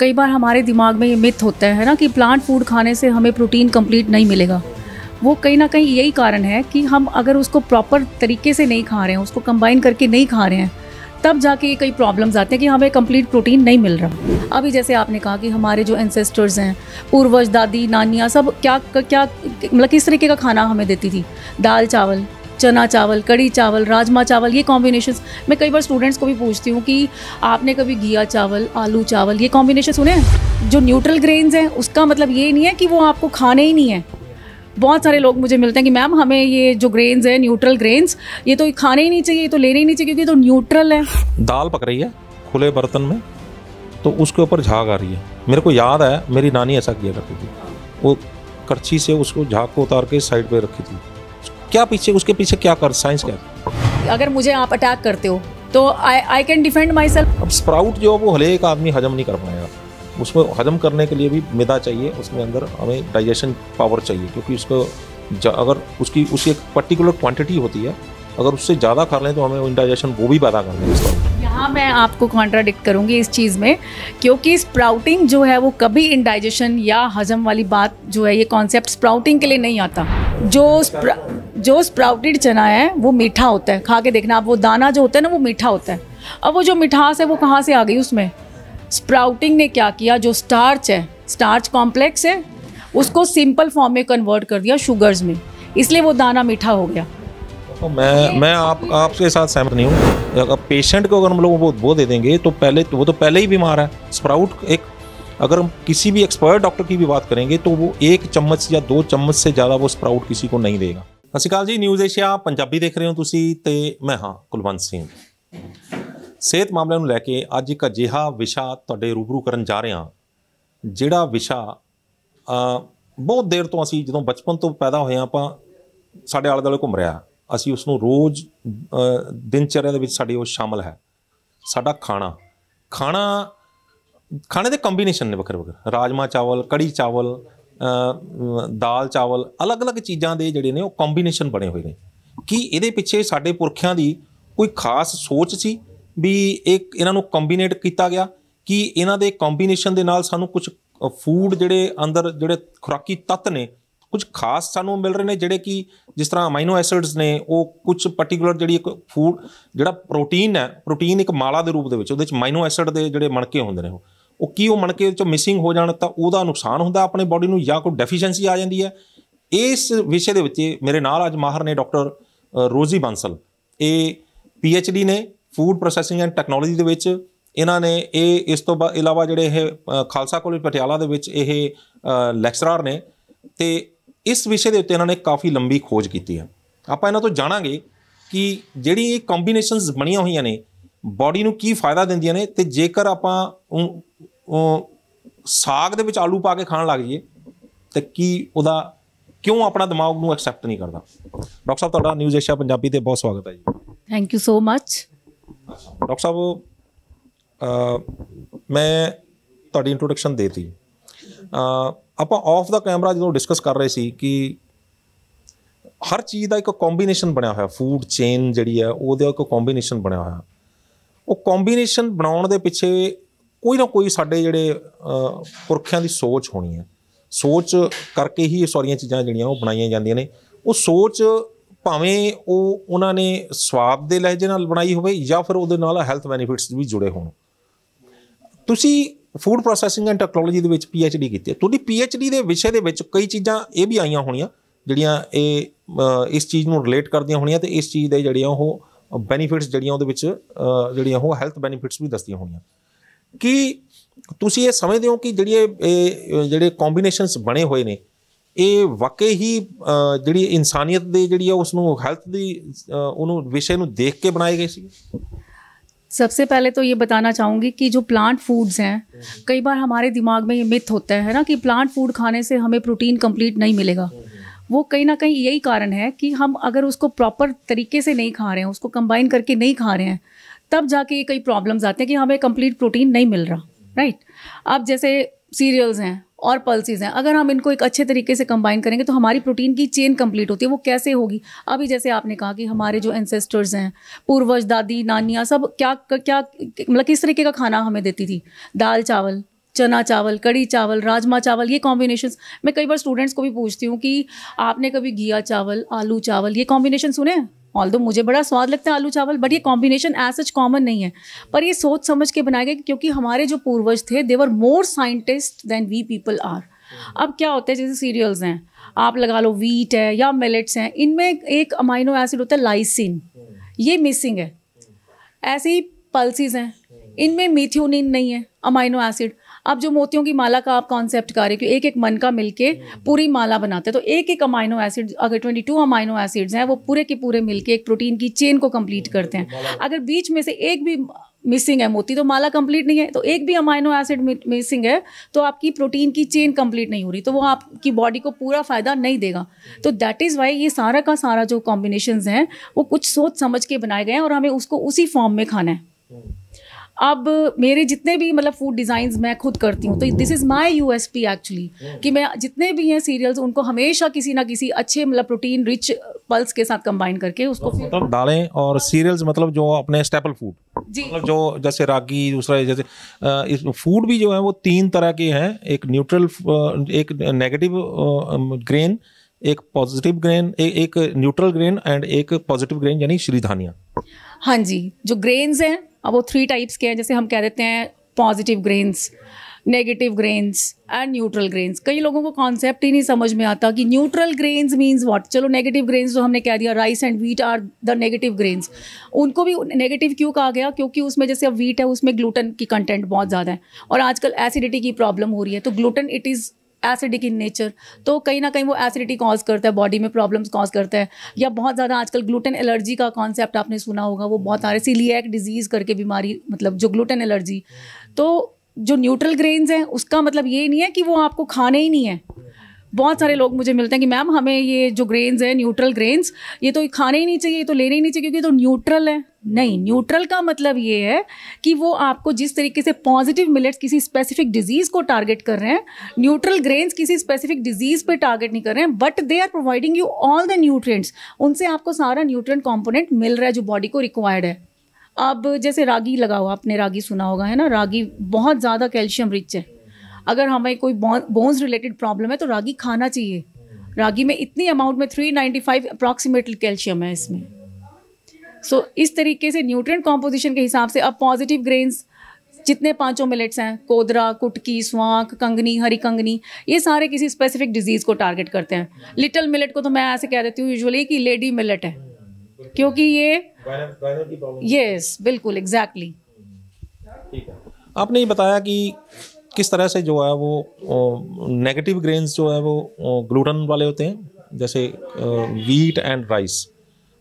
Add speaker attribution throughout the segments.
Speaker 1: कई बार हमारे दिमाग में ये मिथ होता है ना कि प्लांट फूड खाने से हमें प्रोटीन कंप्लीट नहीं मिलेगा वो कहीं ना कहीं यही कारण है कि हम अगर उसको प्रॉपर तरीके से नहीं खा रहे हैं उसको कंबाइन करके नहीं खा रहे हैं तब जाके ये कई प्रॉब्लम्स आते हैं कि हमें कंप्लीट प्रोटीन नहीं मिल रहा अभी जैसे आपने कहा कि हमारे जो एंसेस्टर्स हैं पूर्वज दादी नानियाँ सब क्या क्या मतलब किस तरीके का खाना हमें देती थी दाल चावल चना चावल कड़ी चावल राजमा चावल ये कॉम्बिनेशन मैं कई बार स्टूडेंट्स को भी पूछती हूँ कि आपने कभी घिया चावल आलू चावल ये कॉम्बिनेशन सुने जो न्यूट्रल ग्रेन्स हैं उसका मतलब ये नहीं है कि वो आपको खाने ही नहीं है बहुत सारे लोग मुझे मिलते हैं कि मैम हमें ये जो ग्रेन्स हैं न्यूट्रल ग्रेन्स ये तो खाने ही नहीं चाहिए ये तो लेने ही नहीं चाहिए क्योंकि तो न्यूट्रल है
Speaker 2: दाल पक रही है खुले बर्तन में तो उसके ऊपर झाग आ रही है मेरे को याद है मेरी नानी ऐसा किया करती थी वो करछी से उसको झाग को उतार के साइड पे रखी थी क्या पीछे उसके पीछे क्या कर साइंस क्या
Speaker 1: अगर मुझे आप अटैक करते हो तो I can defend myself
Speaker 2: अब स्प्राउट जो है वो हले एक आदमी हजम नहीं कर पाएगा उसमें हजम करने के लिए भी मैदा चाहिए उसमें अंदर हमें डाइजेशन पावर चाहिए क्योंकि उसको अगर उसकी उसकी एक पर्टिकुलर क्वांटिटी होती है अगर उससे ज़्यादा खा लें तो हमें इंडाइजेशन वो भी पैदा करना
Speaker 1: है यहाँ मैं आपको कॉन्ट्राडिक्ट करूँगी इस चीज़ में क्योंकि स्प्राउटिंग जो है वो कभी इंडाइजेशन या हजम वाली बात जो है ये कॉन्सेप्ट स्प्राउटिंग के लिए नहीं आता जो जो स्प्राउटेड चना है वो मीठा होता है खा के देखना आप वो दाना जो होता है ना वो मीठा होता है अब वो जो मिठास है वो कहाँ से आ गई उसमें स्प्राउटिंग ने क्या किया जो स्टार्च है स्टार्च कॉम्प्लेक्स है उसको सिंपल फॉर्म में कन्वर्ट कर दिया शुगर्स में इसलिए वो दाना मीठा हो गया
Speaker 2: तो मैं मैं आप आपके साथ सहमत नहीं हूँ अगर पेशेंट को अगर हम लोग वो वो दे देंगे तो पहले तो वो तो पहले ही बीमार है स्प्राउट एक अगर हम किसी भी एक्सपर्ट डॉक्टर की भी बात करेंगे तो वो एक चम्मच या दो चम्मच से ज़्यादा वो स्प्राउट किसी को नहीं देगा ਸਤਿ ਸ਼੍ਰੀ ਅਕਾਲ ਜੀ ਨਿਊਜ਼ ਏਸ਼ੀਆ ਪੰਜਾਬੀ ਦੇਖ ਰਹੇ ਹੋ ਤੁਸੀਂ ਤੇ ਮੈਂ ਹਾਂ ਕੁਲਵੰਤ ਸਿੰਘ ਸਿਹਤ ਮਾਮਲਿਆਂ ਨੂੰ ਲੈ ਕੇ ਅੱਜ ਇੱਕ ਅਜਿਹਾ ਵਿਸ਼ਾ ਤੁਹਾਡੇ ਰੂਬਰੂ ਕਰਨ ਜਾ ਰਹੇ ਹਾਂ ਜਿਹੜਾ ਵਿਸ਼ਾ ਬਹੁਤ ਦੇਰ ਤੋਂ ਅਸੀਂ ਜਦੋਂ ਬਚਪਨ ਤੋਂ ਪੈਦਾ ਹੋਏ ਆਪਾਂ ਸਾਡੇ ਆਲੇ ਦੁਆਲੇ ਘੁੰਮ ਰਿਹਾ ਅਸੀਂ ਉਸ ਨੂੰ ਰੋਜ਼ ਦਿਨ ਚਰਿਆ ਦੇ ਵਿੱਚ ਸਾਡੇ ਉਹ ਸ਼ਾਮਲ ਹੈ ਸਾਡਾ ਖਾਣਾ ਖਾਣਾ ਖਾਣੇ ਦੇ ਕੰਬੀਨੇਸ਼ਨ ਨੇ ਵੱਖਰੇ ਵੱਖਰੇ ਰਾਜਮਾ ਚਾਵਲ ਕੜੀ ਚਾਵਲ ਦਾਲ ਚਾਵਲ ਅਲੱਗ-ਅਲੱਗ ਚੀਜ਼ਾਂ ਦੇ ਜਿਹੜੇ ਨੇ ਉਹ ਕੰਬੀਨੇਸ਼ਨ ਬਣੇ ਹੋਏ ਨੇ ਕੀ ਇਹਦੇ ਪਿੱਛੇ ਸਾਡੇ ਪੁਰਖਿਆਂ ਦੀ ਕੋਈ ਖਾਸ ਸੋਚ ਸੀ ਵੀ ਇਹ ਇਹਨਾਂ ਨੂੰ ਕੰਬੀਨੇਟ ਕੀਤਾ ਗਿਆ ਕੀ ਇਹਨਾਂ ਦੇ ਕੰਬੀਨੇਸ਼ਨ ਦੇ ਨਾਲ ਸਾਨੂੰ ਕੁਝ ਫੂਡ ਜਿਹੜੇ ਅੰਦਰ ਜਿਹੜੇ ਖੁਰਾਕੀ ਤੱਤ ਨੇ ਕੁਝ ਖਾਸ ਸਾਨੂੰ ਮਿਲ ਰਹੇ ਨੇ ਜਿਹੜੇ ਕਿ ਜਿਸ ਤਰ੍ਹਾਂ ਅਮਾਈਨੋ ਐਸਿਡਸ ਨੇ ਉਹ ਕੁਝ ਪਾਰਟਿਕੂਲਰ ਜਿਹੜੀ ਇੱਕ ਫੂਡ ਜਿਹੜਾ ਪ੍ਰੋਟੀਨ ਹੈ ਪ੍ਰੋਟੀਨ ਇੱਕ ਮਾਲਾ ਦੇ ਰੂਪ ਦੇ ਵਿੱਚ ਉਹਦੇ ਵਿੱਚ ਅਮੀਨੋ ਐਸਿਡ ਦੇ ਜਿਹੜੇ ਮਣਕੇ ਹੁੰਦੇ ਨੇ ਉਹ ਉਹ ਕੀ ਉਹ ਮਣਕੇ ਵਿੱਚੋਂ ਮਿਸਿੰਗ ਹੋ ਜਾਣ ਤਾਂ ਉਹਦਾ ਨੁਕਸਾਨ ਹੁੰਦਾ ਆਪਣੇ ਬਾਡੀ ਨੂੰ ਜਾਂ ਕੋਈ ਡੈਫੀਸ਼ੀਐਂਸੀ ਆ ਜਾਂਦੀ ਹੈ ਇਸ ਵਿਸ਼ੇ ਦੇ ਵਿੱਚ ਮੇਰੇ ਨਾਲ ਅੱਜ ਮਾਹਰ ਨੇ ਡਾਕਟਰ ਰੋਜ਼ੀ ਬੰਸਲ ਇਹ ਪੀ ਐਚ ਡੀ ਨੇ ਫੂਡ ਪ੍ਰੋਸੈਸਿੰਗ ਐਂਡ ਟੈਕਨੋਲੋਜੀ ਦੇ ਵਿੱਚ ਇਹਨਾਂ ਨੇ ਇਹ ਇਸ ਤੋਂ ਇਲਾਵਾ ਜਿਹੜੇ ਇਹ ਖਾਲਸਾ ਕਾਲਜ ਪਟਿਆਲਾ ਦੇ ਵਿੱਚ ਇਹ ਲੈਕਚਰਰ ਨੇ ਤੇ ਇਸ ਵਿਸ਼ੇ ਦੇ ਉੱਤੇ ਇਹਨਾਂ ਨੇ ਕਾਫੀ ਲੰਬੀ ਖੋਜ ਕੀਤੀ ਹੈ ਆਪਾਂ ਇਹਨਾਂ ਤੋਂ ਜਾਣਾਂਗੇ ਕਿ ਜਿਹੜੀ ਇਹ ਕੰਬੀਨੇਸ਼ਨਸ ਬਣੀਆਂ ਹੋਈਆਂ ਨੇ ਬਾਡੀ ਨੂੰ ਕੀ ਫਾਇਦਾ ਦਿੰਦੀਆਂ ਨੇ ਤੇ ਜੇਕਰ ਆਪਾਂ ਸਾਗ ਦੇ ਵਿੱਚ ਆਲੂ ਪਾ ਕੇ ਖਾਣ ਲੱਗ ਜਾਈਏ ਤੇ ਕੀ ਉਹਦਾ ਕਿਉਂ ਆਪਣਾ ਦਿਮਾਗ ਨੂੰ ਐਕਸੈਪਟ ਨਹੀਂ ਕਰਦਾ ਡਾਕਟਰ ਸਾਹਿਬ ਤੁਹਾਡਾ ਨਿਊਜ਼ ਏਸ਼ੀਆ ਪੰਜਾਬੀ ਤੇ ਬਹੁਤ ਸਵਾਗਤ ਹੈ ਜੀ
Speaker 1: thank you so much
Speaker 2: doctor ਸਾਹਿਬ ਮੈਂ ਤੁਹਾਡੀ ਇੰਟਰੋਡਕਸ਼ਨ ਦੇਤੀ ਆਪਾਂ ਆਫ ਦਾ ਕੈਮਰਾ ਜਦੋਂ ਡਿਸਕਸ ਕਰ ਰਹੇ ਸੀ ਕਿ ਹਰ ਚੀਜ਼ ਦਾ ਇੱਕ ਕੰਬੀਨੇਸ਼ਨ ਬਣਿਆ ਹੋਇਆ ਫੂਡ ਚੇਨ ਜਿਹੜੀ ਹੈ ਉਹਦੇ ਇੱਕ ਕੰਬੀਨੇਸ਼ਨ ਬਣਿਆ ਹੋਇਆ ਉਹ ਕੰਬੀਨੇਸ਼ਨ ਬਣਾਉਣ ਦੇ ਪਿੱਛੇ ਕੋਈ ਨਾ ਕੋਈ ਸਾਡੇ ਜਿਹੜੇ ਪੁਰਖਿਆਂ ਦੀ ਸੋਚ ਹੋਣੀ ਹੈ ਸੋਚ ਕਰਕੇ ਹੀ ਇਹ ਸਾਰੀਆਂ ਚੀਜ਼ਾਂ ਜਿਹੜੀਆਂ ਉਹ ਬਣਾਈਆਂ ਜਾਂਦੀਆਂ ਨੇ ਉਹ ਸੋਚ ਭਾਵੇਂ ਉਹ ਉਹਨਾਂ ਨੇ ਸਵਾਦ ਦੇ ਲਹਿਜੇ ਨਾਲ ਬਣਾਈ ਹੋਵੇ ਜਾਂ ਫਿਰ ਉਹਦੇ ਨਾਲ ਹੈਲਥ ਬੈਨੀਫਿਟਸ ਵੀ ਜੁੜੇ ਹੋਣ ਤੁਸੀਂ ਫੂਡ ਪ੍ਰੋਸੈਸਿੰਗ ਐਂਡ ਟੈਕਨੋਲੋਜੀ ਦੇ ਵਿੱਚ ਪੀ ਐਚ ਡੀ ਕੀਤੀ ਹੈ ਤੁਹਾਡੀ ਪੀ ਐਚ ਡੀ ਦੇ ਵਿਸ਼ੇ ਦੇ ਵਿੱਚ ਕਈ ਚੀਜ਼ਾਂ ਇਹ ਵੀ ਆਈਆਂ ਹੋਣੀਆਂ ਜਿਹੜੀਆਂ ਇਹ ਇਸ ਚੀਜ਼ ਨੂੰ ਰਿਲੇਟ ਕਰਦੀਆਂ ਹੋਣੀਆਂ ਤੇ ਇਸ ਚੀਜ਼ ਦੇ ਜਿਹੜੀਆਂ ਉਹ ਬੈਨੀਫਿਟਸ ਜਿਹੜੀਆਂ ਉਹਦੇ ਵਿੱਚ ਜਿਹੜੀਆਂ ਉਹ ਹੈਲਥ ਬੈਨੀਫਿਟਸ ਵੀ ਦੱਸਦੀਆਂ ਹੋਣੀਆਂ ਕਿ ਤੁਸੀਂ ਇਹ ਸਮਝਦੇ ਹੋ ਕਿ ਜਿਹੜੇ ਜਿਹੜੇ ਕੰਬੀਨੇਸ਼ਨਸ ਬਣੇ ਹੋਏ ਨੇ ਇਹ ਵਾਕਈ ਹੀ ਜਿਹੜੀ ਇਨਸਾਨੀਅਤ ਦੇ ਜਿਹੜੀ ਆ ਉਸ ਨੂੰ ਹੈਲਥ ਦੀ ਉਹਨੂੰ ਵਿਸ਼ੇ ਨੂੰ ਦੇਖ ਕੇ ਬਣਾਏ ਗਏ ਸੀ
Speaker 1: सबसे पहले तो ये बताना चाहूँगी कि जो प्लांट फूड्स हैं कई बार हमारे दिमाग में ये मिथ होता है ना कि प्लांट फूड खाने से हमें प्रोटीन कंप्लीट नहीं मिलेगा नहीं। वो कहीं ना कहीं यही कारण है कि हम अगर उसको प्रॉपर तरीके से नहीं खा रहे हैं उसको कंबाइन करके नहीं खा रहे हैं तब जाके ये कई प्रॉब्लम्स आते हैं कि हमें कंप्लीट प्रोटीन नहीं मिल रहा राइट अब जैसे सीरियल्स हैं और पल्सिस हैं अगर हम इनको एक अच्छे तरीके से कंबाइन करेंगे तो हमारी प्रोटीन की चेन कंप्लीट होती है वो कैसे होगी अभी जैसे आपने कहा कि हमारे जो एंसेस्टर्स हैं पूर्वज दादी नानियाँ सब क्या क्या मतलब किस तरीके का खाना हमें देती थी दाल चावल चना चावल कड़ी चावल राजमा चावल ये कॉम्बिनेशन मैं कई बार स्टूडेंट्स को भी पूछती हूँ कि आपने कभी घिया चावल आलू चावल ये कॉम्बिनेशन सुने ऑल दो मुझे बड़ा स्वाद लगता है आलू चावल बट ये कॉम्बिनेशन एज सच कॉमन नहीं है पर ये सोच समझ के बनाया गया क्योंकि हमारे जो पूर्वज थे they were more scientist than we people are अब क्या होता है जैसे सीरियल्स हैं आप लगा लो वीट है या मिलेट्स हैं इनमें एक अमाइनो एसिड होता है लाइसिन ये मिसिंग है ऐसे ही पल्सीज हैं इनमें मिथ्योनिन नहीं है अमाइनो एसिड अब जो मोतियों की माला का आप कॉन्सेप्ट कर रहे हो एक एक मन का मिलके पूरी माला बनाते हैं तो एक एक अमाइनो एसिड अगर ट्वेंटी टू अमाइनो एसिड्स हैं वो पूरे के पूरे मिलके एक प्रोटीन की चेन को कंप्लीट करते हैं अगर बीच में से एक भी मिसिंग है मोती तो माला कंप्लीट नहीं है तो एक भी अमाइनो एसिड मिसिंग है तो आपकी प्रोटीन की चेन कंप्लीट नहीं हो रही तो वो आपकी बॉडी को पूरा फ़ायदा नहीं देगा तो दैट इज़ वाई ये सारा का सारा जो कॉम्बिनेशन हैं वो कुछ सोच समझ के बनाए गए हैं और हमें उसको उसी फॉर्म में खाना है हम्म। अब मेरे जितने भी मतलब फूड डिज़ाइन मैं खुद करती हूँ तो this is my U S P actually कि मैं जितने भी हैं सीरियल्स उनको हमेशा किसी ना किसी अच्छे मतलब प्रोटीन रिच पल्स के साथ कंबाइन करके उसको मतलब
Speaker 2: डालें और सीरियल्स मतलब जो अपने स्टेपल फूड जी मतलब जो जैसे रागी दूसरा जैसे इस फूड भी जो है वो तीन तरह के हैं एक न्यूट्रल एक नेगेटिव ग्रेन एक पॉजिटिव ग्रेन एक न्यूट्रल ग्रेन एंड एक पॉजिटिव ग्रेन यानी श्रीधानिया
Speaker 1: हाँ जी जो ग्रेन्स हैं अब वो थ्री टाइप्स के हैं जैसे हम कह देते हैं positive grains negative grains and neutral grains कई लोगों को कॉन्सेप्ट ही नहीं समझ में आता कि न्यूट्रल ग्रेन्स मीन्स वॉट चलो नेगेटिव ग्रेन्स जो हमने कह दिया rice and wheat are the negative grains उनको भी नेगेटिव क्यों कहा गया क्योंकि उसमें जैसे अब वीट है उसमें ग्लूटन की कंटेंट बहुत ज़्यादा है और आजकल एसिडिटी की प्रॉब्लम हो रही है तो gluten it is acidic in nature तो कहीं ना कहीं वो एसिडिटी कॉज करता है बॉडी में प्रॉब्लम्स कॉज करता है या बहुत ज़्यादा आजकल ग्लूटेन एलर्जी का कॉन्सेप्ट आपने सुना होगा वो बहुत सारे सीलियक डिजीज़ करके बीमारी मतलब जो ग्लूटेन एलर्जी तो जो न्यूट्रल ग्रेन्स हैं उसका मतलब ये नहीं है कि वो आपको खाने ही नहीं है बहुत सारे लोग मुझे मिलते हैं कि मैम हमें ये जो ग्रेन्स हैं न्यूट्रल ग्रेन्स ये तो खाने ही नहीं चाहिए ये तो लेने ही नहीं चाहिए क्योंकि तो न्यूट्रल है नहीं न्यूट्रल का मतलब ये है कि वो आपको जिस तरीके से पॉजिटिव मिलेट्स किसी स्पेसिफिक डिजीज़ को टारगेट कर रहे हैं न्यूट्रल ग्रेन्स किसी स्पेसिफिक डिजीज़ पे टारगेट नहीं कर रहे हैं but they are providing you all the nutrients उनसे आपको सारा न्यूट्रिएंट कंपोनेंट मिल रहा है जो बॉडी को रिक्वायर्ड है अब जैसे रागी लगा हुआ आपने रागी सुना होगा है ना रागी बहुत ज़्यादा कैल्शियम रिच है अगर हमें कोई बोन्स रिलेटेड प्रॉब्लम है तो रागी खाना चाहिए रागी में इतनी अमाउंट में 395 अप्रॉक्सीमेटली कैल्शियम है इसमें सो इस तरीके से न्यूट्रिएंट कॉम्पोजिशन के हिसाब से अब पॉजिटिव ग्रेन्स जितने पांचों मिलेट्स हैं कोदरा कुटकी स्वांख कंगनी हरी कंगनी ये सारे किसी स्पेसिफिक डिजीज़ को टारगेट करते हैं लिटिल मिलेट को तो मैं ऐसे कह देती हूँ यूजुअली कि लेडी मिलेट है क्योंकि ये यस बिल्कुल एग्जैक्टली
Speaker 2: आपने ये बताया कि किस तरह से जो है वो नेगेटिव ग्रेन्स जो है वो ग्लूटन वाले होते हैं जैसे वीट एंड राइस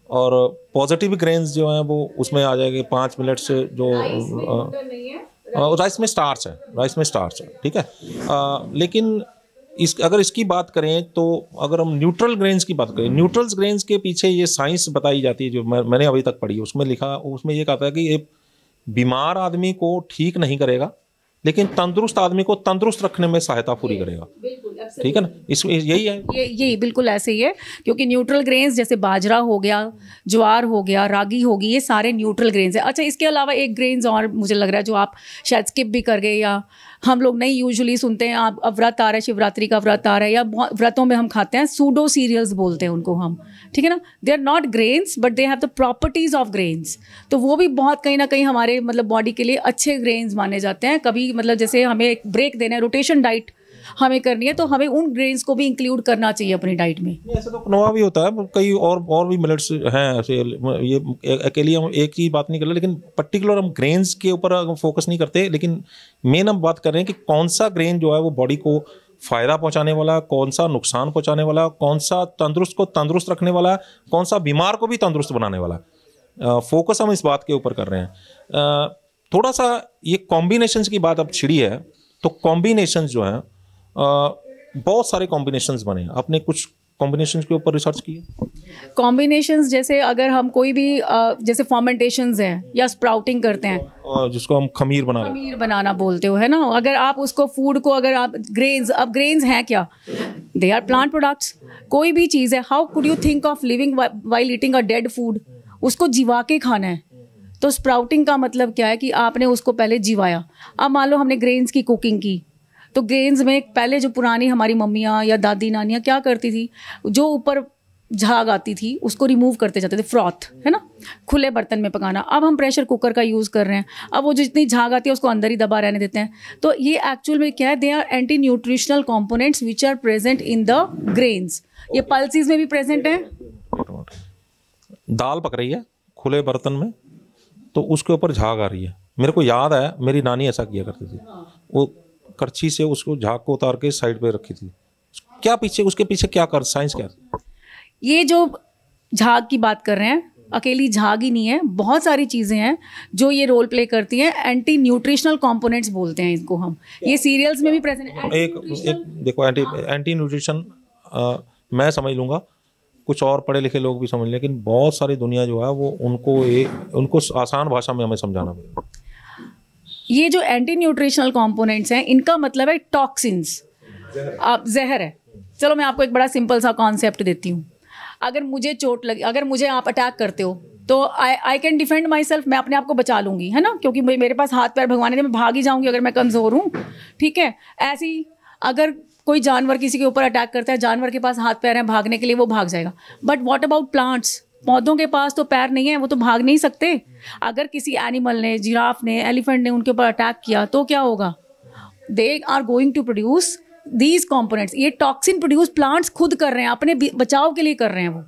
Speaker 2: और पॉजिटिव ग्रेन्स जो हैं वो उसमें आ जाएंगे पाँच मिनट से जो हाँ, तो राइस में स्टार्च है राइस में स्टार्च है ठीक है आ, लेकिन इस अगर इसकी बात करें तो अगर हम न्यूट्रल ग्रेन्स की बात करें न्यूट्रल ग्रेन्स के पीछे ये साइंस बताई जाती है जो मैं, मैंने अभी तक पढ़ी उसमें लिखा उसमें ये कहता है कि ये बीमार आदमी को ठीक नहीं करेगा लेकिन तंदुरुस्त आदमी को तंदुरुस्त रखने में सहायता पूरी करेगा ठीक है ना इसमें यही है
Speaker 1: ये यही बिल्कुल ऐसे ही है क्योंकि न्यूट्रल ग्रेन्स जैसे बाजरा हो गया ज्वार हो गया रागी होगी ये सारे न्यूट्रल ग्रेन्स है अच्छा इसके अलावा एक ग्रेन्स और मुझे लग रहा है जो आप शायद स्किप भी कर गए या हम लोग नहीं यूजुअली सुनते हैं आप अब व्रत आ रहा है शिवरात्रि का व्रत आ रहा है या व्रतों में हम खाते हैं सूडो सीरियल्स बोलते हैं उनको हम ठीक है ना they are not grains but they have the properties of grains तो वो भी बहुत कहीं ना कहीं हमारे मतलब बॉडी के लिए अच्छे ग्रेन्स माने जाते हैं कभी मतलब जैसे हमें एक ब्रेक देना है रोटेशन डाइट हमें करनी है तो हमें उन ग्रेन्स को भी इंक्लूड करना चाहिए अपनी डाइट में
Speaker 2: ऐसा तो कनवा भी होता है कई और और भी मिलट्स हैं ये अकेले हम एक ही बात नहीं कर रहे लेकिन पर्टिकुलर हम ग्रेन्स के ऊपर फोकस नहीं करते लेकिन मेन हम बात कर रहे हैं कि कौन सा ग्रेन जो है वो बॉडी को फ़ायदा पहुंचाने वाला कौन सा नुकसान पहुंचाने वाला कौन सा तंदुरुस्त को तंदुरुस्त रखने वाला कौन सा बीमार को भी तंदुरुस्त बनाने वाला फोकस हम इस बात के ऊपर कर रहे हैं थोड़ा सा ये कॉम्बिनेशन की बात अब छिड़ी है तो कॉम्बिनेशन जो हैं बहुत सारे कॉम्बिनेशन बने आपने कुछ कॉम्बिनेशन के ऊपर रिसर्च किए
Speaker 1: कॉम्बिनेशन जैसे अगर हम कोई भी जैसे फॉर्मेंटेशन हैं या स्प्राउटिंग करते
Speaker 2: हैं जिसको हम खमीर बना खमीर
Speaker 1: बनाना बोलते हो है ना अगर आप उसको फूड को अगर आप ग्रेन्स अब ग्रेन्स हैं क्या दे आर प्लांट प्रोडक्ट्स कोई भी चीज़ है how could you think of living while eating a dead food उसको जीवा के खाना है तो स्प्राउटिंग का मतलब क्या है कि आपने उसको पहले जीवाया अब मान लो हमने ग्रेन्स की कुकिंग की तो गेंद में पहले जो पुरानी हमारी मम्मियाँ या दादी नानियाँ क्या करती थी जो ऊपर झाग आती थी उसको रिमूव करते जाते थे फ्रॉथ है ना खुले बर्तन में पकाना अब हम प्रेशर कुकर का यूज़ कर रहे हैं अब वो जितनी झाग आती है उसको अंदर ही दबा रहने देते हैं तो ये एक्चुअल में क्या है they are anti nutritional components which are present in the grains ये पल्सिस में भी प्रेजेंट है
Speaker 2: दाल पक रही है खुले बर्तन में तो उसके ऊपर झाग आ रही है मेरे को याद है मेरी नानी ऐसा किया करती थी वो करछी से उसको झाक को उतार के साइड पे रखी थी क्या पीछे उसके पीछे क्या कर साइंस क्या
Speaker 1: ये जो झाग की बात कर रहे हैं अकेली झाग ही नहीं है बहुत सारी चीज़ें हैं जो ये रोल प्ले करती हैं एंटी न्यूट्रिशनल कंपोनेंट्स बोलते हैं इसको हम ये सीरियल्स में भी प्रेजेंट
Speaker 2: एक एक देखो एंटी एंटी न्यूट्रिशन मैं समझ लूँगा कुछ और पढ़े लिखे लोग भी समझ लेकिन बहुत सारी दुनिया जो है वो उनको ए, उनको आसान भाषा में हमें समझाना पड़ेगा
Speaker 1: ये जो एंटी न्यूट्रिशनल कॉम्पोनेंट्स हैं इनका मतलब है टॉक्सिन्स आप जहर है चलो मैं आपको एक बड़ा सिंपल सा कॉन्सेप्ट देती हूँ अगर मुझे चोट लगी अगर मुझे आप अटैक करते हो तो I I can defend myself मैं अपने आप को बचा लूँगी है ना क्योंकि मेरे पास हाथ पैर भगवान है मैं भाग ही जाऊँगी अगर मैं कमज़ोर हूँ ठीक है ऐसी अगर कोई जानवर किसी के ऊपर अटैक करता है जानवर के पास हाथ पैर हैं भागने के लिए वो भाग जाएगा बट वॉट अबाउट प्लांट्स पौधों के पास तो पैर नहीं है वो तो भाग नहीं सकते अगर किसी एनिमल ने जिराफ ने एलिफेंट ने उनके ऊपर अटैक किया तो क्या होगा they are going to produce these components ये टॉक्सिन प्रोड्यूस प्लांट्स खुद कर रहे हैं अपने बचाव के लिए कर रहे हैं वो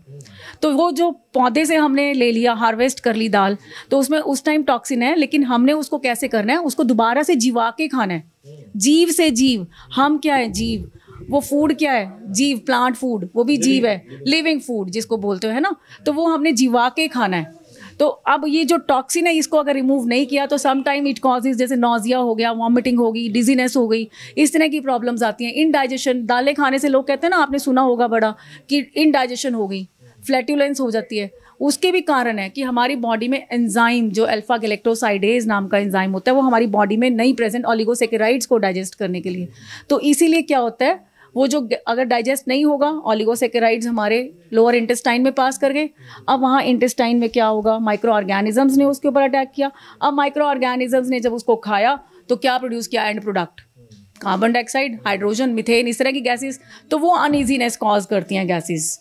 Speaker 1: तो वो जो पौधे से हमने ले लिया हार्वेस्ट कर ली दाल तो उसमें उस टाइम टॉक्सिन है लेकिन हमने उसको कैसे करना है उसको दोबारा से जीवा के खाना है जीव से जीव हम क्या है जीव वो फूड क्या है जीव प्लांट फूड वो भी जीव है लिविंग फूड जिसको बोलते हो है ना तो वो हमने जीवा के खाना है तो अब ये जो टॉक्सिन है इसको अगर रिमूव नहीं किया तो सम टाइम इट कॉजेज जैसे नोजिया हो गया वॉमिटिंग होगी डिजीनेस हो गई इस तरह की प्रॉब्लम्स आती हैं इनडाइजेशन दालें खाने से लोग कहते हैं ना आपने सुना होगा बड़ा कि इनडाइजेशन हो गई फ्लैटुलेंस हो जाती है उसके भी कारण है कि हमारी बॉडी में एंजाइम जो अल्फा गलेक्ट्रोसाइडेज नाम का एंजाइम होता है वो हमारी बॉडी में नहीं प्रेजेंट ऑलिगोसेकेराइड्स को डाइजेस्ट करने के लिए तो इसीलिए क्या होता है वो जो अगर डाइजेस्ट नहीं होगा ऑलिगोसेकेराइड्स हमारे लोअर इंटेस्टाइन में पास कर गए अब वहाँ इंटेस्टाइन में क्या होगा माइक्रो ऑर्गेनिजम्स ने उसके ऊपर अटैक किया अब माइक्रो ऑर्गेनिजम्स ने जब उसको खाया तो क्या प्रोड्यूस किया end product carbon dioxide hydrogen methane इस तरह की गैसेस तो वो अनइजीनेस कॉज करती हैं गैसेस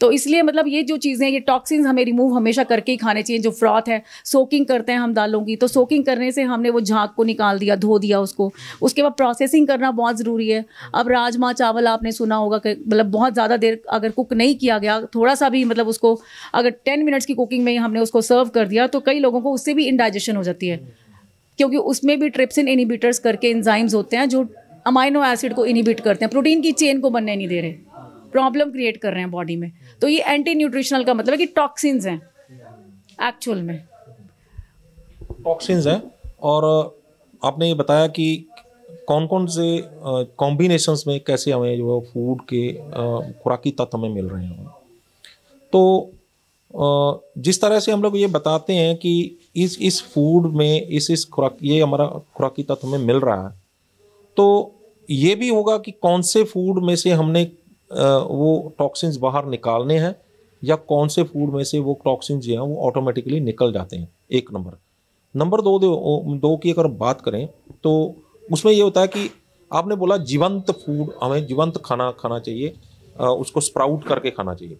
Speaker 1: तो इसलिए मतलब ये जो चीज़ें ये टॉक्सिन हमें रिमूव हमेशा करके ही खाने चाहिए जो फ्रॉथ है सोकिंग करते हैं हम दालों की तो सोकिंग करने से हमने वो झाँक को निकाल दिया धो दिया उसको उसके बाद प्रोसेसिंग करना बहुत ज़रूरी है अब राजमा चावल आपने सुना होगा कि मतलब बहुत ज़्यादा देर अगर कुक नहीं किया गया थोड़ा सा भी मतलब उसको अगर टेन मिनट्स की कुकिंग में ही हमने उसको सर्व कर दिया तो कई लोगों को उससे भी इंडाइजेशन हो जाती है क्योंकि उसमें भी ट्रिप्सिन इनिबिटर्स करके इंजाइम्स होते हैं जो अमाइनो एसिड को इनिबिट करते हैं प्रोटीन की चेन को बनने नहीं दे रहे प्रॉब्लम क्रिएट कर रहे हैं बॉडी में तो ये एंटी न्यूट्रिशनल का मतलब है कि टॉक्सिन्स हैं एक्चुअल में
Speaker 2: टॉक्सिन्स हैं और uh, आपने ये बताया कि कौन कौन से कॉम्बिनेशंस uh, में कैसे हमें जो है फूड के uh, खुराकी तत्व हमें मिल रहे हैं तो जिस तरह से हम लोग ये बताते हैं कि इस इस फूड में इस इस खुराक ये हमारा खुराकी तत्व हमें मिल रहा है तो ये भी होगा कि कौन से फूड में से हमने वो टॉक्सिन्स बाहर निकालने हैं या कौन से फूड में से वो टॉक्सिन जो हैं वो ऑटोमेटिकली निकल जाते हैं एक नंबर नंबर दो दो, दो की अगर बात करें तो उसमें ये होता है कि आपने बोला जीवंत फूड हमें जीवंत खाना खाना चाहिए उसको स्प्राउट करके खाना चाहिए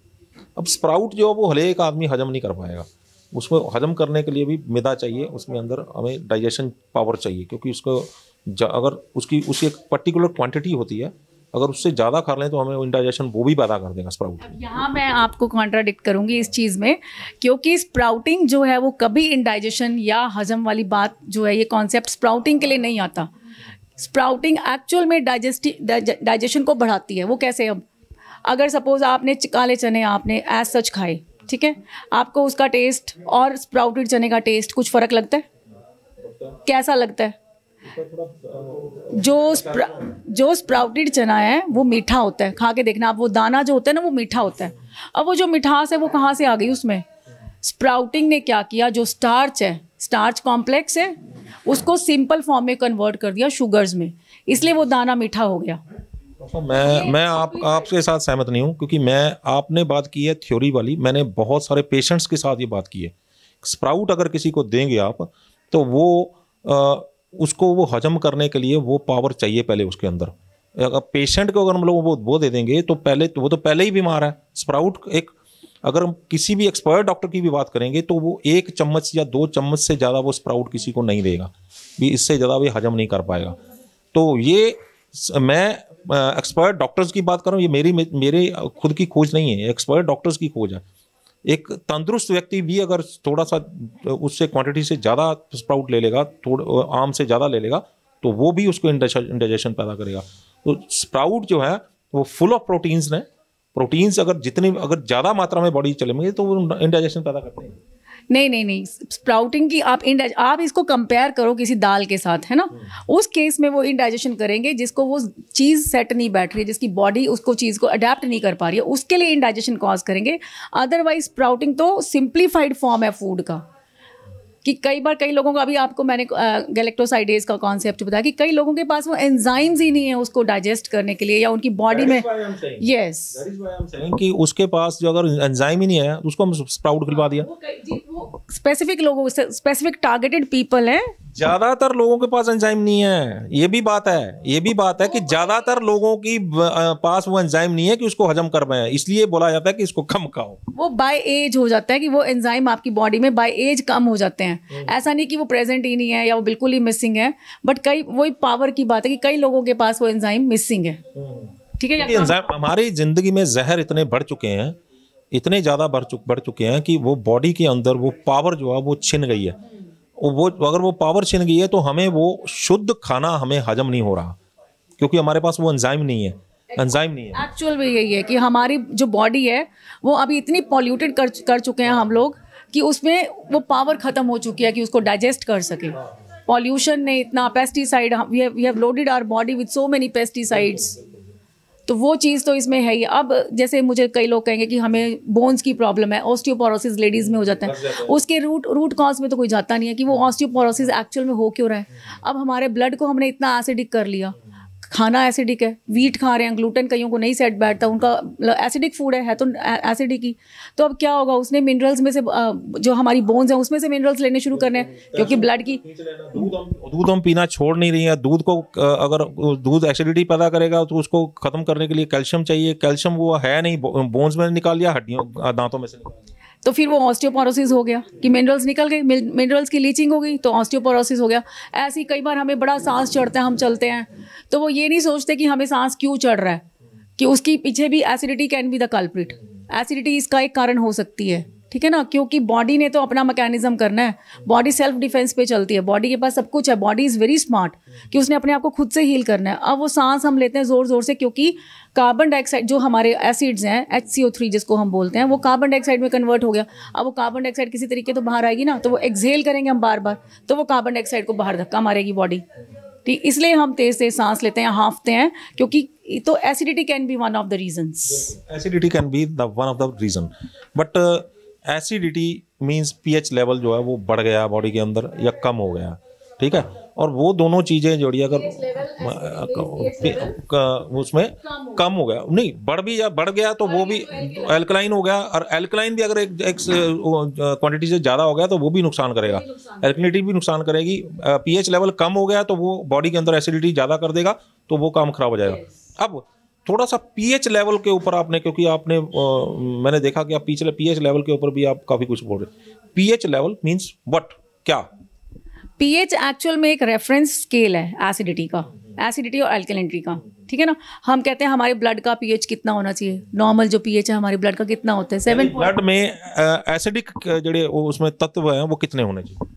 Speaker 2: अब स्प्राउट जो है वो हले का आदमी हजम नहीं कर पाएगा उसमें हजम करने के लिए भी मैदा चाहिए उसमें अंदर हमें डाइजेशन पावर चाहिए क्योंकि उसको अगर उसकी उसकी एक पर्टिकुलर क्वांटिटी होती है अगर उससे ज़्यादा खा लें तो हमें इंडाइजेशन वो भी पैदा कर देगा स्प्राउट
Speaker 1: यहाँ मैं आपको कॉन्ट्राडिक्ट करूँगी इस चीज़ में क्योंकि स्प्राउटिंग जो है वो कभी इंडाइजेशन या हजम वाली बात जो है ये कॉन्सेप्ट स्प्राउटिंग के लिए नहीं आता स्प्राउटिंग एक्चुअल में डाइजेस्टि डाइजेशन को बढ़ाती है वो कैसे अब अगर सपोज़ आपने काले चने आपने एज सच खाए ठीक है आपको उसका टेस्ट और स्प्राउटेड चने का टेस्ट कुछ फ़र्क लगता है कैसा लगता है जो स्प्रा, जो स्प्राउटेड चना है वो मीठा होता है खा के देखना आप वो दाना जो होता है ना वो मीठा होता है अब वो जो मिठास है वो कहाँ से आ गई उसमें स्प्राउटिंग ने क्या किया जो स्टार्च है स्टार्च कॉम्प्लेक्स है उसको सिंपल फॉर्म में कन्वर्ट कर दिया शुगर्स में इसलिए वो दाना मीठा हो गया
Speaker 2: मैं मैं आप आपके साथ सहमत नहीं हूँ क्योंकि मैं आपने बात की है थ्योरी वाली मैंने बहुत सारे पेशेंट्स के साथ ये बात की है स्प्राउट अगर किसी को देंगे आप तो वो आ, उसको वो हजम करने के लिए वो पावर चाहिए पहले उसके अंदर अगर पेशेंट को अगर हम लोग वो वो दे देंगे तो पहले तो वो तो पहले ही बीमार है स्प्राउट एक अगर हम किसी भी एक्सपर्ट डॉक्टर की भी बात करेंगे तो वो एक चम्मच या दो चम्मच से ज़्यादा वो स्प्राउट किसी को नहीं देगा भी इससे ज़्यादा भी हजम नहीं कर पाएगा तो ये मैं एक्सपर्ट डॉक्टर्स की बात कर रहा हूँ ये मेरी मेरे खुद की खोज नहीं है एक्सपर्ट डॉक्टर्स की खोज है एक तंदुरुस्त व्यक्ति भी अगर थोड़ा सा उससे क्वांटिटी से ज़्यादा स्प्राउट ले लेगा थोड़ा आम से ज़्यादा ले लेगा तो वो भी उसको इंडाइजेशन पैदा करेगा तो स्प्राउट जो है वो फुल ऑफ प्रोटीन्स ने प्रोटीन्स अगर जितने अगर ज़्यादा मात्रा में बॉडी चलेंगे तो वो इंडाइजेशन पैदा करते हैं
Speaker 1: नहीं नहीं नहीं स्प्राउटिंग की आप इंड आप इसको कंपेयर करो किसी दाल के साथ है ना हम्म। उस केस में वो इनडाइजेशन करेंगे जिसको वो चीज़ सेट नहीं बैठ रही है जिसकी बॉडी उसको चीज़ को अडेप्ट नहीं कर पा रही है उसके लिए इंडाइजेशन कॉज करेंगे अदरवाइज स्प्राउटिंग तो सिंप्लीफाइड फॉर्म है फूड का कि कई बार कई लोगों को अभी आपको मैंने गैलेक्टोसाइडेज का कॉन्सेप्ट बताया कि कई लोगों के पास वो एंजाइम्स ही नहीं है उसको डाइजेस्ट करने के लिए या उनकी बॉडी में यस yes.
Speaker 2: कि उसके पास जो अगर एंजाइम ही नहीं है उसको हम स्प्राउट खिलवा दिया हाँ,
Speaker 1: स्पेसिफिक लोगों से स्पेसिफिक टारगेटेड पीपल हैं
Speaker 2: ज्यादातर लोगों के पास एंजाइम नहीं है ये भी बात है ये भी बात है कि ज्यादातर तो लोगों की पास वो एंजाइम नहीं है कि उसको हजम कर पाए इसलिए बोला जाता है कि इसको कम खाओ
Speaker 1: वो बाय एज हो जाता है कि वो एंजाइम आपकी बॉडी में बाय एज कम हो जाते हैं हम्म। ऐसा नहीं कि वो प्रेजेंट ही नहीं है या वो बिल्कुल ही मिसिंग है बट कई वही पावर की बात है कि कई लोगों के पास वो एंजाइम मिसिंग है हम्म। ठीक है
Speaker 2: हमारी जिंदगी में जहर इतने बढ़ चुके हैं इतने ज़्यादा बढ़ चुक बढ़ चुके हैं कि वो बॉडी के अंदर वो पावर जो है वो छिन गई है वो अगर वो पावर छिन गई है तो हमें वो शुद्ध खाना हमें हजम नहीं हो रहा क्योंकि हमारे पास वो एंजाइम नहीं है एंजाइम नहीं है
Speaker 1: एक्चुअल भी यही है कि हमारी जो बॉडी है वो अभी इतनी पॉल्यूटेड कर कर चुके हैं हम लोग कि उसमें वो पावर ख़त्म हो चुकी है कि उसको डाइजेस्ट कर सके पॉल्यूशन ने इतना pesticide we have loaded our body with so many pesticides तो वो चीज़ तो इसमें है ही अब जैसे मुझे कई लोग कहेंगे कि हमें बोन्स की प्रॉब्लम है ऑस्टियोपोरोसिस लेडीज़ में हो जाते हैं उसके रूट रूट कॉज में तो कोई जाता नहीं है कि वो ऑस्टियोपोरोसिस हम्म। एक्चुअल में हो क्यों रहा है हम्म। अब हमारे ब्लड को हमने इतना एसिडिक कर लिया खाना एसिडिक है वीट खा रहे हैं ग्लूटेन कईयों को नहीं सेट बैठता उनका एसिडिक फूड है, है तो एसिडिक ही तो अब क्या होगा उसने मिनरल्स में से जो हमारी बोन्स हैं उसमें से मिनरल्स लेने शुरू करने हैं क्योंकि ब्लड की
Speaker 2: दूध हम पीना छोड़ नहीं रही है दूध को अगर दूध एसिडिटी पैदा करेगा तो उसको खत्म करने के लिए कैल्शियम चाहिए कैल्शियम वो है नहीं बोन्स में निकाल लिया हड्डियों दांतों में से निकाल
Speaker 1: तो फिर वो ऑस्टियोपोरोसिस हो गया कि मिनरल्स निकल गए मिनरल्स की लीचिंग हो गई तो ऑस्टियोपोरोसिस हो गया ऐसे ही कई बार हमें बड़ा सांस चढ़ता है हम चलते हैं तो वो ये नहीं सोचते कि हमें सांस क्यों चढ़ रहा है कि उसकी पीछे भी acidity can be the culprit acidity इसका एक कारण हो सकती है ठीक है ना क्योंकि बॉडी ने तो अपना मैकेनिज्म करना है बॉडी सेल्फ डिफेंस पे चलती है बॉडी के पास सब कुछ है बॉडी इज़ वेरी स्मार्ट कि उसने अपने आप को खुद से हील करना है अब वो सांस हम लेते हैं ज़ोर ज़ोर से क्योंकि कार्बन डाइऑक्साइड जो हमारे एसिड्स हैं एच सी ओ थ्री जिसको हम बोलते हैं वो कार्बन डाइऑक्साइड में कन्वर्ट हो गया अब वो कार्बन डाइऑक्साइड किसी तरीके तो बाहर आएगी ना तो वो एक्जेल करेंगे हम बार बार तो वो कार्बन डाइऑक्साइड को बाहर धक्का मारेगी बॉडी ठीक इसलिए हम तेज तेज सांस लेते हैं हाँफते हैं क्योंकि तो acidity can be one of the reason
Speaker 2: acidity can be one of the reason but acidity means pH level जो है वो बढ़ गया बॉडी के अंदर या कम हो गया ठीक है और वो दोनों चीज़ें जोड़ी अगर उसमें कम हो गया नहीं बढ़ भी या बढ़ गया तो वो भी एल्कलाइन हो गया और एल्कलाइन भी अगर एक एक क्वांटिटी से ज़्यादा हो गया तो वो भी नुकसान करेगा एल्कलिटी भी नुकसान करेगी पीएच लेवल कम हो गया तो वो बॉडी के अंदर एसिडिटी ज़्यादा कर देगा तो वो काम खराब हो जाएगा अब थोड़ा सा पीएच लेवल के ऊपर आपने क्योंकि आपने आ, मैंने देखा कि आप पिछले पीएच लेवल के ऊपर भी आप काफ़ी कुछ बोल रहे पीएच लेवल मींस व्हाट क्या
Speaker 1: पीएच एक्चुअल में एक रेफरेंस स्केल है एसिडिटी का एसिडिटी और एल्केलेंट्री का ठीक है ना हम कहते हैं हमारे ब्लड का पीएच कितना होना चाहिए नॉर्मल जो पीएच है हमारे ब्लड का कितना होता है सेवन ब्लड
Speaker 2: में एसिडिक जो उसमें तत्व है वो कितने होने चाहिए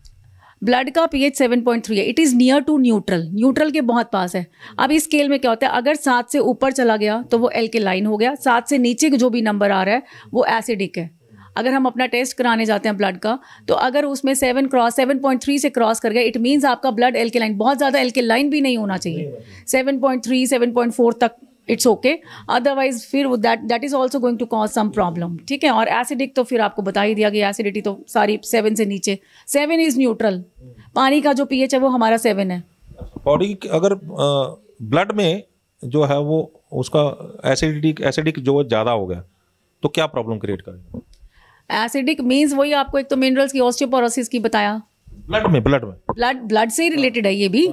Speaker 1: ब्लड का पीएच 7.3 है it is near to neutral neutral के बहुत पास है अब इस स्केल में क्या होता है अगर सात से ऊपर चला गया तो वो एल के लाइन हो गया सात से नीचे जो भी नंबर आ रहा है वो एसिडिक है अगर हम अपना टेस्ट कराने जाते हैं ब्लड का तो अगर उसमें seven cross seven point three से क्रॉस कर गया इट मीन्स आपका ब्लड एल के लाइन बहुत ज़्यादा एल के लाइन भी नहीं होना चाहिए seven point three seven point four तक इट्स ओके अदरवाइज फिर that that is also going to cause some problem ठीक है और एसिडिक तो फिर आपको बता ही दिया गया एसिडिटी तो सारी सेवन से नीचे सेवन इज़ न्यूट्रल पानी का जो पी है वो हमारा सेवन है
Speaker 2: बॉडी अगर ब्लड में जो है वो उसका एसिडिटी एसिडिक जो ज़्यादा हो गया तो क्या प्रॉब्लम क्रिएट करेगा
Speaker 1: एसिडिक मीन्स वही आपको एक तो मिनरल्स की ऑस्टियोपोरोसिस की बताया
Speaker 2: ब्लड में ब्लड में
Speaker 1: ब्लड ब्लड से ही रिलेटेड है ये भी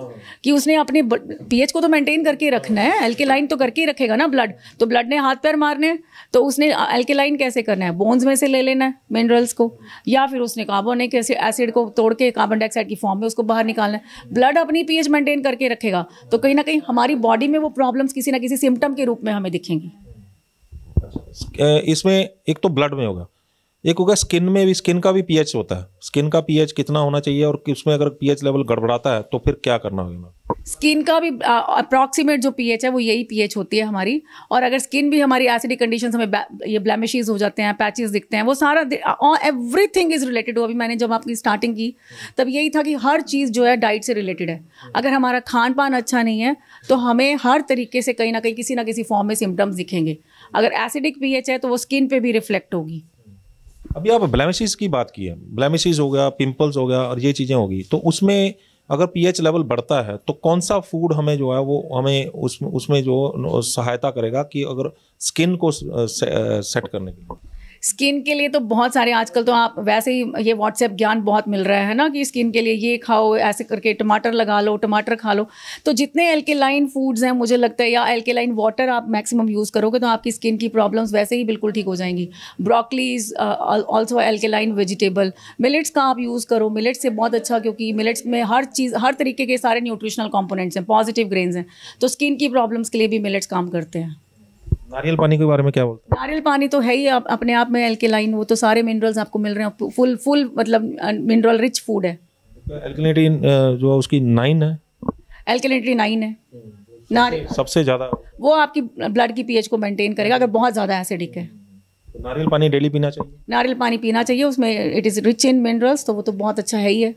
Speaker 1: कि उसने अपने पीएच को तो मेंटेन करके रखना है एल्केलाइन तो करके ही रखेगा ना ब्लड तो ब्लड ने हाथ पैर मारने तो उसने एल्केलाइन कैसे करना है बोन्स में से ले लेना है मिनरल्स को या फिर उसने कार्बोनिक एसिड को तोड़ के कार्बन डाइऑक्साइड की फॉर्म में उसको बाहर निकालना है ब्लड अपनी पीएच मेंटेन करके रखेगा तो कहीं ना कहीं हमारी बॉडी में वो प्रॉब्लम्स किसी ना किसी सिम्टम के रूप में हमें दिखेंगी
Speaker 2: अच्छा, इसमें एक तो ब्लड में होगा एक होगा स्किन में भी स्किन का भी पीएच होता है स्किन का पीएच कितना होना चाहिए और उसमें अगर पीएच लेवल गड़बड़ाता है तो फिर क्या करना होगा
Speaker 1: स्किन का भी अप्रॉक्सीमेट जो पीएच है वो यही पीएच होती है हमारी और अगर स्किन भी हमारी एसिडिक कंडीशन हमें ये ब्लैमिशीज हो जाते हैं पैचेस दिखते हैं वो सारा एवरी थिंग इज रिलेटेड अभी मैंने जब आपकी स्टार्टिंग की तब यही था कि हर चीज़ जो है डाइट से रिलेटेड है अगर हमारा खान पान अच्छा नहीं है तो हमें हर तरीके से कहीं ना कहीं किसी ना किसी फॉर्म में सिम्टम्स दिखेंगे अगर एसिडिक पीएच है तो वो स्किन पे भी रिफ्लेक्ट होगी
Speaker 2: अभी आप ब्लैमिशिज की बात की है ब्लैमिशिज हो गया पिंपल्स हो गया और ये चीज़ें होगी तो उसमें अगर पीएच लेवल बढ़ता है तो कौन सा फूड हमें जो है वो हमें उसमें उसमें जो सहायता करेगा कि अगर स्किन को सेट करने के लिए
Speaker 1: स्किन के लिए तो बहुत सारे आजकल तो आप वैसे ही ये व्हाट्सएप ज्ञान बहुत मिल रहा है ना कि स्किन के लिए ये खाओ ऐसे करके टमाटर लगा लो टमाटर खा लो तो जितने एल्केलाइन फूड्स हैं मुझे लगता है या एल्केलाइन वाटर आप मैक्सिमम यूज़ करोगे तो आपकी स्किन की प्रॉब्लम्स वैसे ही बिल्कुल ठीक हो जाएंगी broccolis also alkaline vegetable millets का आप यूज़ करो मिलेट्स से बहुत अच्छा क्योंकि मिलेट्स में हर चीज़ हर तरीके के सारे न्यूट्रिशनल कॉम्पोनेंट्स हैं पॉजिटिव ग्रेन्स हैं तो स्किन की प्रॉब्लम्स के लिए भी मिलेट्स काम करते हैं
Speaker 2: नारियल पानी के बारे में क्या बोलते
Speaker 1: हैं नारियल पानी तो है ही आप, अपने आप में एल्केलाइन वो तो सारे मिनरल्स आपको मिल रहे हैं फुल फुल मतलब मिनरल रिच फूड है
Speaker 2: एल्केलिनिटी तो जो है उसकी नाइन है
Speaker 1: एल्केलिनिटी नाइन है नारियल सबसे ज़्यादा वो आपकी ब्लड की पीएच को मेंटेन करेगा अगर बहुत ज़्यादा एसिडिक है
Speaker 2: तो नारियल पानी डेली पीना चाहिए
Speaker 1: नारियल पानी पीना चाहिए उसमें it is rich in minerals तो वो तो बहुत अच्छा है ही है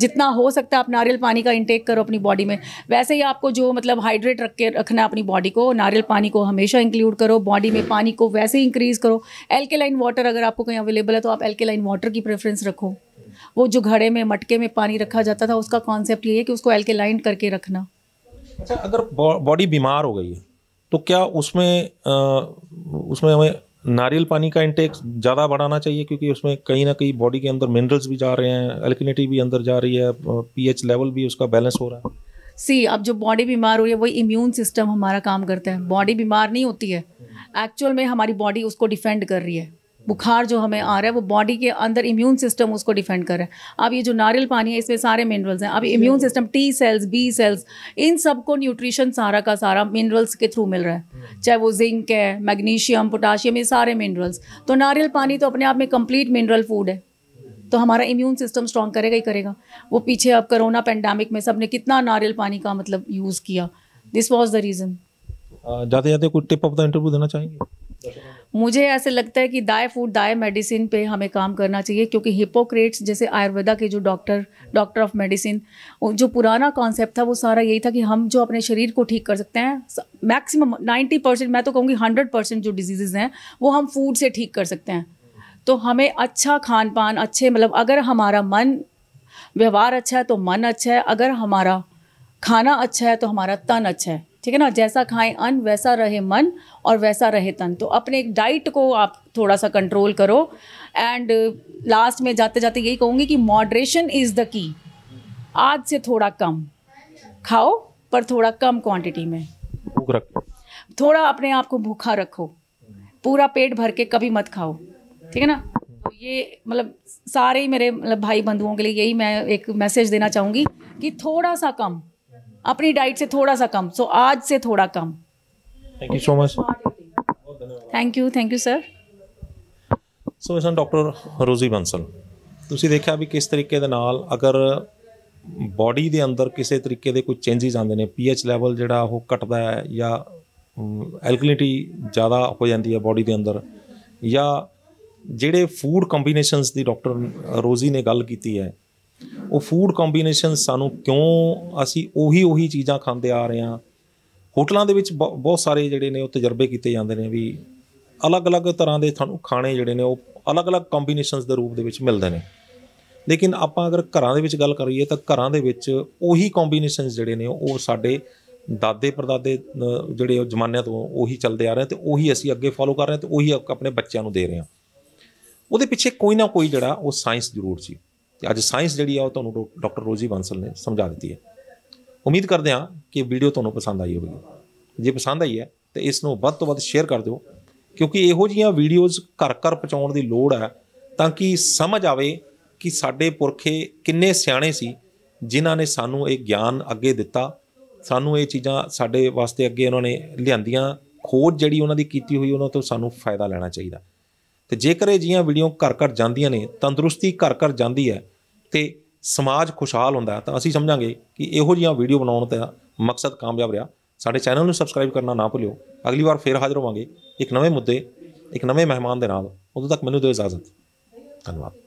Speaker 1: जितना हो सकता है आप नारियल पानी का इंटेक करो अपनी बॉडी में वैसे ही आपको जो मतलब हाइड्रेट रख के रखना अपनी बॉडी को नारियल पानी को हमेशा इंक्लूड करो बॉडी में पानी को वैसे ही इंक्रीज़ करो एल्केलाइन वाटर अगर आपको कहीं अवेलेबल है तो आप एल्केलाइन वाटर की प्रेफरेंस रखो वो जो घड़े में मटके में पानी रखा जाता था उसका कॉन्सेप्ट ये है कि उसको एल्केलाइन करके रखना
Speaker 2: अच्छा अगर बॉडी बीमार हो गई है तो क्या उसमें आ, उसमें हमें नारियल पानी का इंटेक ज़्यादा बढ़ाना चाहिए क्योंकि उसमें कहीं ना कहीं बॉडी के अंदर मिनरल्स भी जा रहे हैं एल्किनिटी भी अंदर जा रही है पीएच लेवल भी उसका बैलेंस हो रहा है
Speaker 1: सी अब जो बॉडी बीमार हो रही है वही इम्यून सिस्टम हमारा काम करता है बॉडी बीमार नहीं होती है एक्चुअल में हमारी बॉडी उसको डिफेंड कर रही है बुखार जो हमें आ रहा है वो बॉडी के अंदर इम्यून सिस्टम उसको डिफेंड कर रहा है अब ये जो नारियल पानी है इसमें सारे मिनरल्स हैं अब immune system T cells B cells इन सब को न्यूट्रिशन सारा का सारा मिनरल्स के थ्रू मिल रहा है हम्म। चाहे वो जिंक है मैग्नीशियम पोटाशियम ये सारे मिनरल्स तो नारियल पानी तो अपने आप में कंप्लीट मिनरल फूड है तो हमारा इम्यून सिस्टम स्ट्रॉन्ग करेगा ही करेगा वो पीछे अब करोना पेंडेमिक में सब ने कितना नारियल पानी का मतलब यूज़ किया दिस वॉज द रीज़न
Speaker 2: जाते जाते कुछ टिप ऑफ द इंटरव्यू देना चाहेंगे
Speaker 1: मुझे ऐसे लगता है कि दाए फूड दाए मेडिसिन पे हमें काम करना चाहिए क्योंकि हिपोक्रेट्स जैसे आयुर्वेदा के जो डॉक्टर डॉक्टर ऑफ मेडिसिन जो पुराना कॉन्सेप्ट था वो सारा यही था कि हम जो अपने शरीर को ठीक कर सकते हैं मैक्सिमम 90 परसेंट मैं तो कहूँगी 100 परसेंट जो डिजीजेज हैं वो हम फूड से ठीक कर सकते हैं तो हमें अच्छा खान पान अच्छे मतलब अगर हमारा मन व्यवहार अच्छा है तो मन अच्छा है अगर हमारा खाना अच्छा है तो हमारा तन अच्छा है ठीक है ना जैसा खाएं अन्न वैसा रहे मन और वैसा रहे तन तो अपने डाइट को आप थोड़ा सा कंट्रोल करो एंड लास्ट में जाते जाते यही कहूँगी कि मॉड्रेशन इज़ द की आज से थोड़ा कम खाओ पर थोड़ा कम क्वांटिटी में भूख रखो थोड़ा अपने आप को भूखा रखो पूरा पेट भर के कभी मत खाओ ठीक है ना तो ये मतलब सारे मेरे मतलब भाई बंधुओं के लिए यही मैं एक मैसेज देना चाहूँगी कि थोड़ा सा कम अपनी डाइट से थोड़ा सा कम सो so, आज से थोड़ा कम thank you so much thank you thank you sir
Speaker 2: ਸੋ ਇਸ ਡਾਕਟਰ ਰੋਜ਼ੀ ਬੰਸਲ ਤੁਸੀਂ ਦੇਖਿਆ ਵੀ ਕਿਸ ਤਰੀਕੇ ਦੇ ਨਾਲ ਅਗਰ ਬਾਡੀ ਦੇ ਅੰਦਰ ਕਿਸੇ ਤਰੀਕੇ ਦੇ ਕੋਈ ਚੇਂजेस ਆਉਂਦੇ ਨੇ ਪੀਐਚ ਲੈਵਲ ਜਿਹੜਾ ਉਹ ਘਟਦਾ ਹੈ ਜਾਂ ਐਲਕਲਿਨਿਟੀ ਜ਼ਿਆਦਾ ਹੋ ਜਾਂਦੀ ਹੈ ਬਾਡੀ ਦੇ ਅੰਦਰ ਜਾਂ ਜਿਹੜੇ ਫੂਡ ਕੰਬੀਨੇਸ਼ਨਸ ਦੀ ਡਾਕਟਰ ਰੋਜ਼ੀ ਨੇ ਗੱਲ ਕੀਤੀ ਹੈ ਉਹ ਫੂਡ ਕੰਬੀਨੇਸ਼ਨ ਸਾਨੂੰ ਕਿਉਂ ਅਸੀਂ ਉਹੀ ਉਹੀ ਚੀਜ਼ਾਂ ਖਾਂਦੇ ਆ ਰਹੇ ਹਾਂ ਹੋਟਲਾਂ ਦੇ ਵਿੱਚ ਬਹੁਤ ਸਾਰੇ ਜਿਹੜੇ ਨੇ ਉਹ ਤਜਰਬੇ ਕੀਤੇ ਜਾਂਦੇ ਨੇ ਵੀ ਅਲੱਗ-ਅਲੱਗ ਤਰ੍ਹਾਂ ਦੇ ਤੁਹਾਨੂੰ ਖਾਣੇ ਜਿਹੜੇ ਨੇ ਉਹ ਅਲੱਗ-ਅਲੱਗ ਕੰਬੀਨੇਸ਼ਨਸ ਦੇ ਰੂਪ ਦੇ ਵਿੱਚ ਮਿਲਦੇ ਨੇ ਲੇਕਿਨ ਆਪਾਂ ਅਗਰ ਘਰਾਂ ਦੇ ਵਿੱਚ ਗੱਲ ਕਰੀਏ ਤਾਂ ਘਰਾਂ ਦੇ ਵਿੱਚ ਉਹੀ ਕੰਬੀਨੇਸ਼ਨਸ ਜਿਹੜੇ ਨੇ ਉਹ ਸਾਡੇ ਦਾਦੇ ਪਰਦਾਦੇ ਜਿਹੜੇ ਉਹ ਜਮਾਨਿਆਂ ਤੋਂ ਉਹੀ ਚੱਲਦੇ ਆ ਰਹੇ ਤੇ ਉਹੀ ਅਸੀਂ ਅੱਗੇ ਫਾਲੋ ਕਰ ਰਹੇ ਤੇ ਉਹੀ ਆਪਣੇ ਬੱਚਿਆਂ ਨੂੰ ਦੇ ਰਹੇ ਹਾਂ ਉਹਦੇ ਪਿੱਛੇ ਕੋਈ ਨਾ ਕੋਈ ਜਿਹੜਾ ਉਹ ਸਾਇੰਸ ਜ਼ਰੂਰ ਸੀ ਤੇ ਅੱਜ ਸਾਇੰਸ ਜਿਹੜੀ ਆ ਉਹ ਤੁਹਾਨੂੰ ਡਾਕਟਰ ਰੋਜੀ ਬਾਂਸਲ ਨੇ ਸਮਝਾ ਦਿੱਤੀ ਹੈ ਉਮੀਦ ਕਰਦੇ ਹਾਂ ਕਿ ਵੀਡੀਓ ਤੁਹਾਨੂੰ ਪਸੰਦ ਆਈ ਹੋਵੇਗੀ ਜੇ ਪਸੰਦ ਆਈ ਹੈ ਤੇ ਇਸ ਨੂੰ ਵੱਧ ਤੋਂ ਵੱਧ ਸ਼ੇਅਰ ਕਰ ਦਿਓ ਕਿਉਂਕਿ ਇਹੋ ਜੀਆਂ ਵੀਡੀਓਜ਼ ਘਰ ਘਰ ਪਹੁੰਚਾਉਣ ਦੀ ਲੋੜ ਹੈ ਤਾਂ ਕਿ ਸਮਝ ਆਵੇ ਕਿ ਸਾਡੇ ਪੁਰਖੇ ਕਿੰਨੇ ਸਿਆਣੇ ਸੀ ਜਿਨ੍ਹਾਂ ਨੇ ਸਾਨੂੰ ਇਹ ਗਿਆਨ ਅੱਗੇ ਦਿੱਤਾ ਸਾਨੂੰ ਇਹ ਚੀਜ਼ਾਂ ਸਾਡੇ ਵਾਸਤੇ ਅੱਗੇ ਉਹਨਾਂ ਨੇ ਲਿਆਂਦੀਆਂ ਖੋਜ ਜਿਹੜੀ ਉਹਨਾਂ ਦੀ ਕੀਤੀ ਹੋਈ ਉਹਨਾਂ ਤੋਂ ਸਾਨੂੰ ਫਾਇਦਾ ਲੈਣਾ ਚਾਹੀਦਾ ਤੇ ਜੇਕਰ ਇਹ ਜੀਆਂ ਵੀਡੀਓ ਘਰ ਘਰ ਜਾਂਦੀਆਂ ਨੇ ਤੰਦਰੁਸਤੀ ਘਰ ਘਰ ਜਾਂਦੀ ਹੈ ਤੇ ਸਮਾਜ ਖੁਸ਼ਹਾਲ ਹੁੰਦਾ ਤਾਂ ਅਸੀਂ ਸਮਝਾਂਗੇ ਕਿ ਇਹੋ ਜੀਆਂ ਵੀਡੀਓ ਬਣਾਉਣ ਦਾ ਮਕਸਦ ਕਾਮਯਾਬ ਰਿਹਾ ਸਾਡੇ ਚੈਨਲ ਨੂੰ ਸਬਸਕ੍ਰਾਈਬ ਕਰਨਾ ਨਾ ਭੁੱਲਿਓ ਅਗਲੀ ਵਾਰ ਫੇਰ ਹਾਜ਼ਰ ਹੋਵਾਂਗੇ ਇੱਕ ਨਵੇਂ ਮੁੱਦੇ ਇੱਕ ਨਵੇਂ ਮਹਿਮਾਨ ਦੇ ਨਾਲ ਉਦੋਂ ਤੱਕ ਮੈਨੂੰ ਦਿਓ ਇਜਾਜ਼ਤ ਧੰਨਵਾਦ